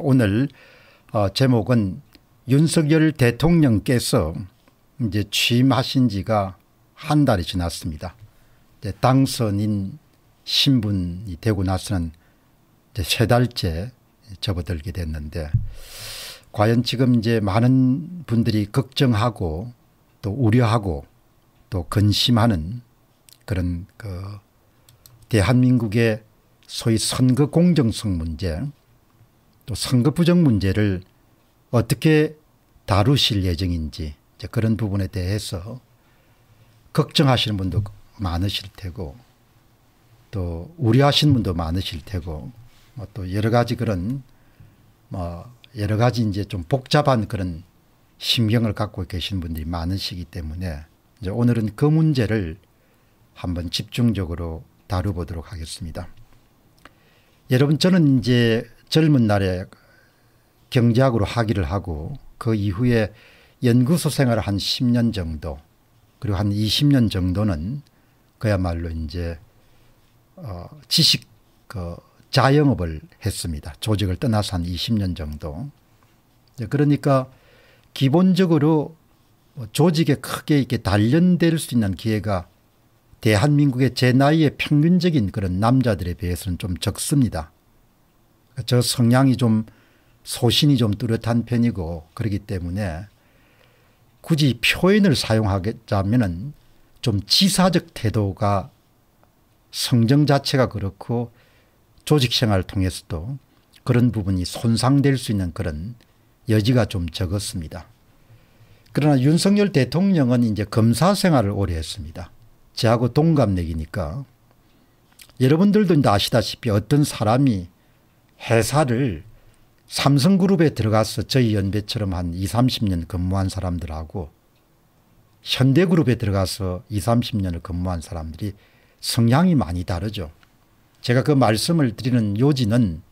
오늘 어, 제목은 윤석열 대통령께서 이제 취임하신 지가 한 달이 지났습니다. 당선인 신분이 되고 나서는 세 달째 접어들게 됐는데 과연 지금 이제 많은 분들이 걱정하고 또 우려하고 또 근심하는 그런 그 대한민국의 소위 선거 공정성 문제 또 선거 부정 문제를 어떻게 다루실 예정인지 그런 부분에 대해서 걱정하시는 분도 많으실 테고 또 우려하시는 분도 많으실 테고 뭐또 여러 가지 그런 뭐 여러 가지 이제 좀 복잡한 그런 심경을 갖고 계신 분들이 많으시기 때문에 이제 오늘은 그 문제를 한번 집중적으로 다뤄보도록 하겠습니다. 여러분 저는 이제 젊은 날에 경제학으로 학위를 하고 그 이후에 연구소 생활을 한 10년 정도 그리고 한 20년 정도는 그야말로 이제 어 지식 그 자영업을 했습니다. 조직을 떠나서 한 20년 정도. 네, 그러니까 기본적으로 조직에 크게 이렇게 단련될 수 있는 기회가 대한민국의 제나이에 평균적인 그런 남자들에 비해서는 좀 적습니다. 저 성향이 좀 소신이 좀 뚜렷한 편이고 그렇기 때문에 굳이 표현을 사용하자면은 좀 지사적 태도가 성정 자체가 그렇고 조직 생활을 통해서도 그런 부분이 손상될 수 있는 그런 여지가 좀 적었습니다. 그러나 윤석열 대통령은 이제 검사 생활을 오래 했습니다. 제하고 동갑내기니까 여러분들도 아시다시피 어떤 사람이 회사를 삼성그룹에 들어가서 저희 연배처럼 한 20, 30년 근무한 사람들하고 현대그룹에 들어가서 20, 30년을 근무한 사람들이 성향이 많이 다르죠. 제가 그 말씀을 드리는 요지는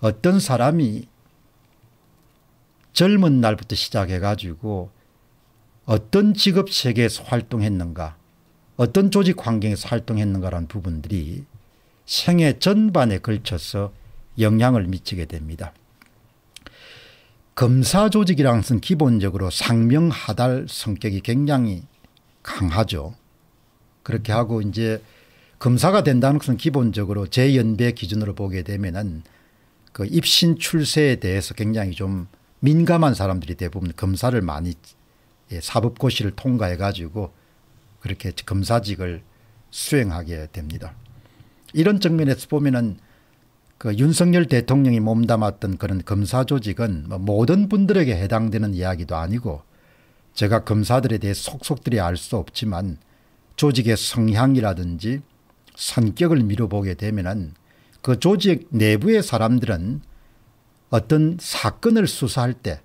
어떤 사람이 젊은 날부터 시작해 가지고 어떤 직업 체계에서 활동했는가 어떤 조직 환경에서 활동했는가라는 부분들이 생애 전반에 걸쳐서 영향을 미치게 됩니다. 검사 조직이라 것은 기본적으로 상명하달 성격이 굉장히 강하죠. 그렇게 음. 하고 이제 검사가 된다는 것은 기본적으로 재연배 기준으로 보게 되면은 그 입신 출세에 대해서 굉장히 좀 민감한 사람들이 대부분 검사를 많이 예, 사법고시를 통과해 가지고 그렇게 검사직을 수행하게 됩니다. 이런 측면에서 보면은 그 윤석열 대통령이 몸담았던 그런 검사 조직은 뭐 모든 분들에게 해당되는 이야기도 아니고 제가 검사들에 대해 속속들이 알 수 없지만 조직의 성향이라든지 성격을 미뤄보게 되면 그 조직 내부의 사람들은 어떤 사건을 수사할 때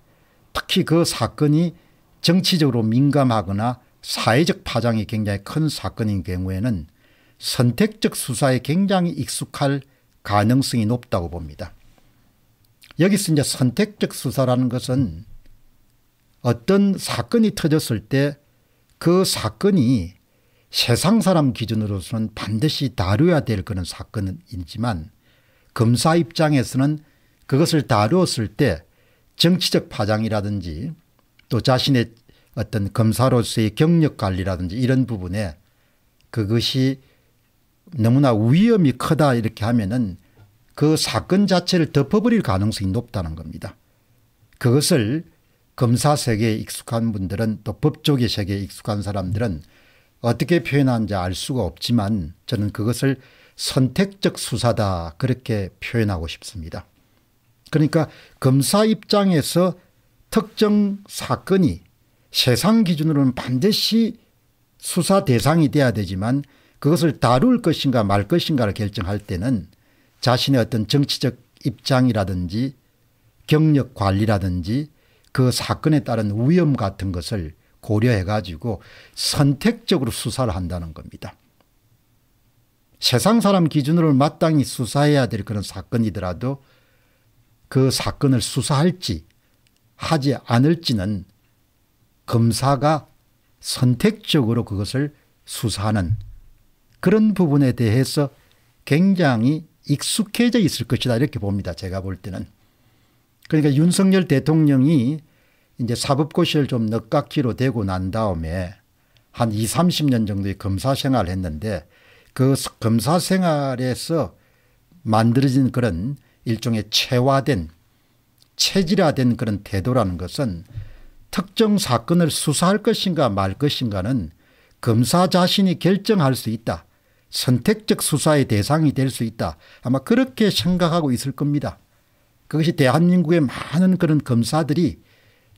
특히 그 사건이 정치적으로 민감하거나 사회적 파장이 굉장히 큰 사건인 경우에는 선택적 수사에 굉장히 익숙할 가능성이 높다고 봅니다. 여기서 이제 선택적 수사라는 것은 어떤 사건이 터졌을 때 그 사건이 세상 사람 기준으로서는 반드시 다뤄야 될 그런 사건이지만 검사 입장에서는 그것을 다루었을 때 정치적 파장이라든지 또 자신의 어떤 검사로서의 경력 관리라든지 이런 부분에 그것이 너무나 위험이 크다 이렇게 하면은 그 사건 자체를 덮어버릴 가능성이 높다는 겁니다. 그것을 검사 세계에 익숙한 분들은 또 법조계 세계에 익숙한 사람들은 어떻게 표현하는지 알 수가 없지만 저는 그것을 선택적 수사다 그렇게 표현하고 싶습니다. 그러니까 검사 입장에서 특정 사건이 세상 기준으로는 반드시 수사 대상이 돼야 되지만 그것을 다룰 것인가 말 것인가를 결정할 때는 자신의 어떤 정치적 입장이라든지 경력 관리라든지 그 사건에 따른 위험 같은 것을 고려해 가지고 선택적으로 수사를 한다는 겁니다. 세상 사람 기준으로 마땅히 수사해야 될 그런 사건이더라도 그 사건을 수사할지 하지 않을지는 검사가 선택적으로 그것을 수사하는 그런 부분에 대해서 굉장히 익숙해져 있을 것이다 이렇게 봅니다. 제가 볼 때는. 그러니까 윤석열 대통령이 이제 사법고시를 좀늦깎이로 되고 난 다음에 한 2, 0 30년 정도의 검사 생활을 했는데 그 검사 생활에서 만들어진 그런 일종의 체화된 체질화된 그런 태도라는 것은 특정 사건을 수사할 것인가 말 것인가는 검사 자신이 결정할 수 있다. 선택적 수사의 대상이 될 수 있다. 아마 그렇게 생각하고 있을 겁니다. 그것이 대한민국의 많은 그런 검사들이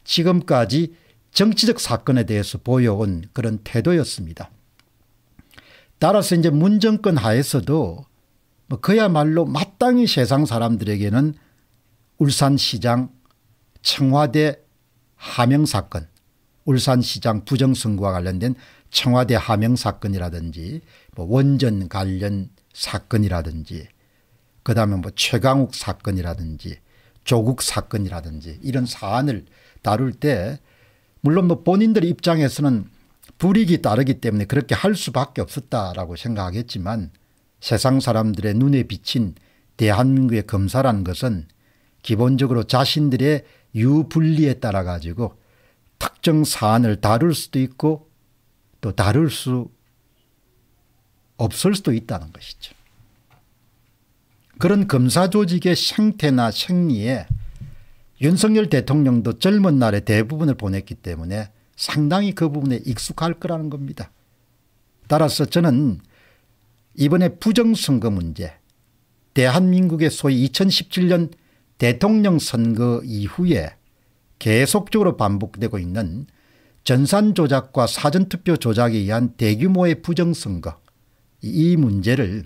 지금까지 정치적 사건에 대해서 보여온 그런 태도였습니다. 따라서 이제 문정권 하에서도 뭐 그야말로 마땅히 세상 사람들에게는 울산시장 청와대 하명 사건 울산시장 부정선거와 관련된 청와대 하명 사건이라든지 뭐 원전 관련 사건이라든지 그 다음에 뭐 최강욱 사건이라든지 조국 사건이라든지 이런 사안을 다룰 때 물론 뭐 본인들 입장에서는 불이익이 따르기 때문에 그렇게 할 수밖에 없었다라고 생각하겠지만 세상 사람들의 눈에 비친 대한민국의 검사라는 것은 기본적으로 자신들의 유불리에 따라 가지고 특정 사안을 다룰 수도 있고 또 다룰 수 없을 수도 있다는 것이죠. 그런 검사 조직의 생태나 생리에 윤석열 대통령도 젊은 날에 대부분을 보냈기 때문에 상당히 그 부분에 익숙할 거라는 겁니다. 따라서 저는 이번에 부정선거 문제 대한민국의 소위 2017년 대통령 선거 이후에 계속적으로 반복되고 있는 전산 조작과 사전투표 조작에 의한 대규모의 부정선거 이 문제를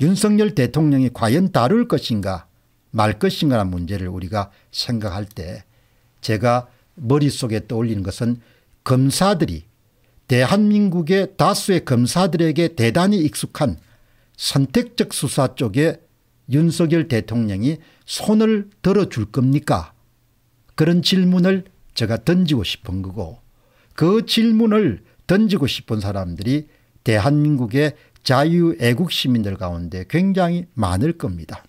윤석열 대통령이 과연 다룰 것인가 말 것인가라는 문제를 우리가 생각할 때 제가 머릿속에 떠올리는 것은 검사들이 대한민국의 다수의 검사들에게 대단히 익숙한 선택적 수사 쪽에 윤석열 대통령이 손을 들어줄 겁니까 그런 질문을 제가 던지고 싶은 거고 그 질문을 던지고 싶은 사람들이 대한민국의 자유애국 시민들 가운데 굉장히 많을 겁니다.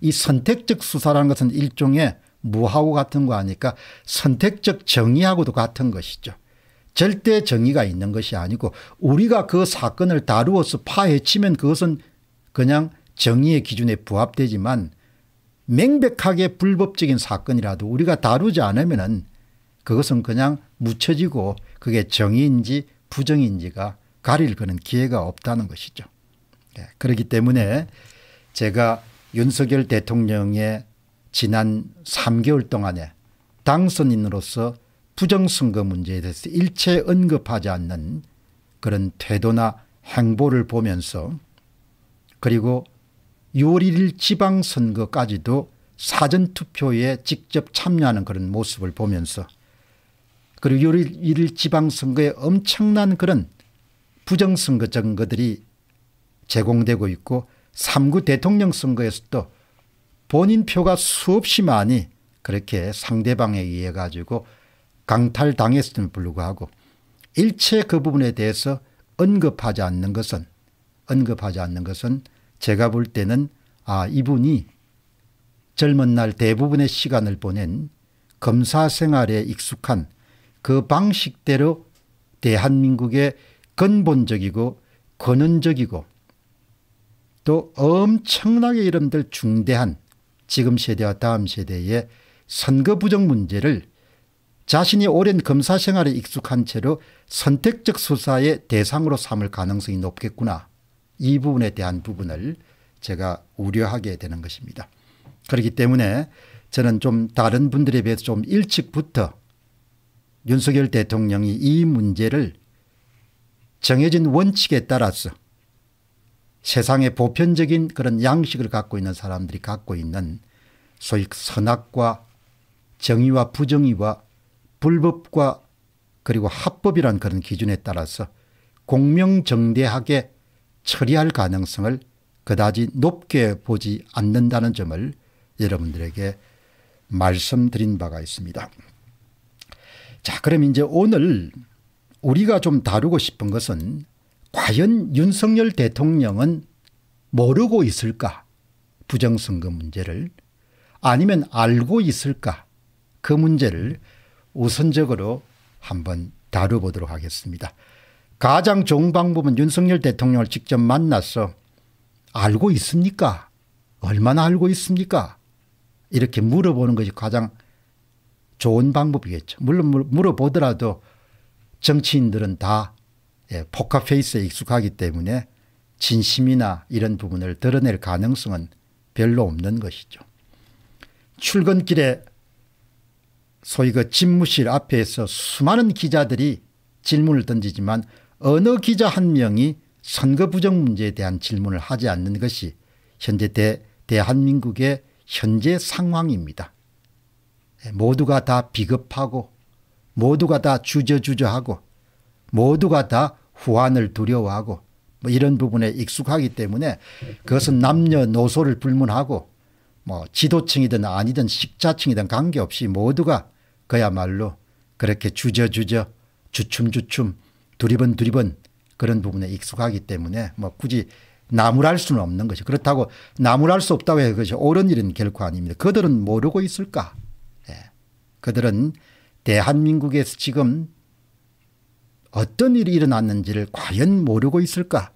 이 선택적 수사라는 것은 일종의 무하고 같은 거 아니까 선택적 정의하고도 같은 것이죠. 절대 정의가 있는 것이 아니고 우리가 그 사건을 다루어서 파헤치면 그것은 그냥 정의의 기준에 부합되지만 명백하게 불법적인 사건이라도 우리가 다루지 않으면 그것은 그냥 묻혀지고 그게 정의인지 부정인지가 가릴 그런 기회가 없다는 것이죠. 네. 그렇기 때문에 제가 윤석열 대통령의 지난 3개월 동안에 당선인으로서 부정선거 문제에 대해서 일체 언급하지 않는 그런 태도나 행보를 보면서 그리고 6월 1일 지방선거까지도 사전투표에 직접 참여하는 그런 모습을 보면서 그리고 6일 지방선거에 엄청난 그런 부정선거 증거들이 제공되고 있고 3구 대통령 선거에서도 본인 표가 수없이 많이 그렇게 상대방에 의해 가지고 강탈당했음에도 불구하고 일체 그 부분에 대해서 언급하지 않는 것은 언급하지 않는 것은 제가 볼 때는 아 이분이 젊은 날 대부분의 시간을 보낸 검사 생활에 익숙한 그 방식대로 대한민국의 근본적이고 근원적이고 또 엄청나게 이름들 중대한 지금 세대와 다음 세대의 선거 부정 문제를 자신이 오랜 검사 생활에 익숙한 채로 선택적 수사의 대상으로 삼을 가능성이 높겠구나. 이 부분에 대한 부분을 제가 우려하게 되는 것입니다. 그렇기 때문에 저는 좀 다른 분들에 비해서 좀 일찍부터 윤석열 대통령이 이 문제를 정해진 원칙에 따라서 세상의 보편적인 그런 양식을 갖고 있는 사람들이 갖고 있는 소위 선악과 정의와 부정의와 불법과 그리고 합법이란 그런 기준에 따라서 공명정대하게 처리할 가능성을 그다지 높게 보지 않는다는 점을 여러분들에게 말씀드린 바가 있습니다. 자, 그럼 이제 오늘 우리가 좀 다루고 싶은 것은 과연 윤석열 대통령은 모르고 있을까? 부정선거 문제를 아니면 알고 있을까? 그 문제를 우선적으로 한번 다뤄보도록 하겠습니다. 가장 좋은 방법은 윤석열 대통령을 직접 만나서 알고 있습니까? 얼마나 알고 있습니까? 이렇게 물어보는 것이 가장 좋은 방법이겠죠. 물론 물어보더라도 정치인들은 다 예, 포카페이스에 익숙하기 때문에 진심이나 이런 부분을 드러낼 가능성은 별로 없는 것이죠. 출근길에 소위 그 집무실 앞에서 수많은 기자들이 질문을 던지지만 어느 기자 한 명이 선거 부정 문제에 대한 질문을 하지 않는 것이 현재 대, 대한민국의 현재 상황입니다. 예, 모두가 다비겁하고 모두가 다 주저주저하고 모두가 다후한을 두려워하고 뭐 이런 부분에 익숙하기 때문에 그것은 남녀노소를 불문하고 뭐 지도층이든 아니든 식자층이든 관계없이 모두가 그야말로 그렇게 주저주저 주춤주춤 두리번두리번 그런 부분에 익숙하기 때문에 뭐 굳이 나무랄 수는 없는 것이 그렇다고 나무랄 수 없다고 해서 그것이 옳은 일은 결코 아닙니다. 그들은 모르고 있을까 그들은 대한민국에서 지금 어떤 일이 일어났는지를 과연 모르고 있을까?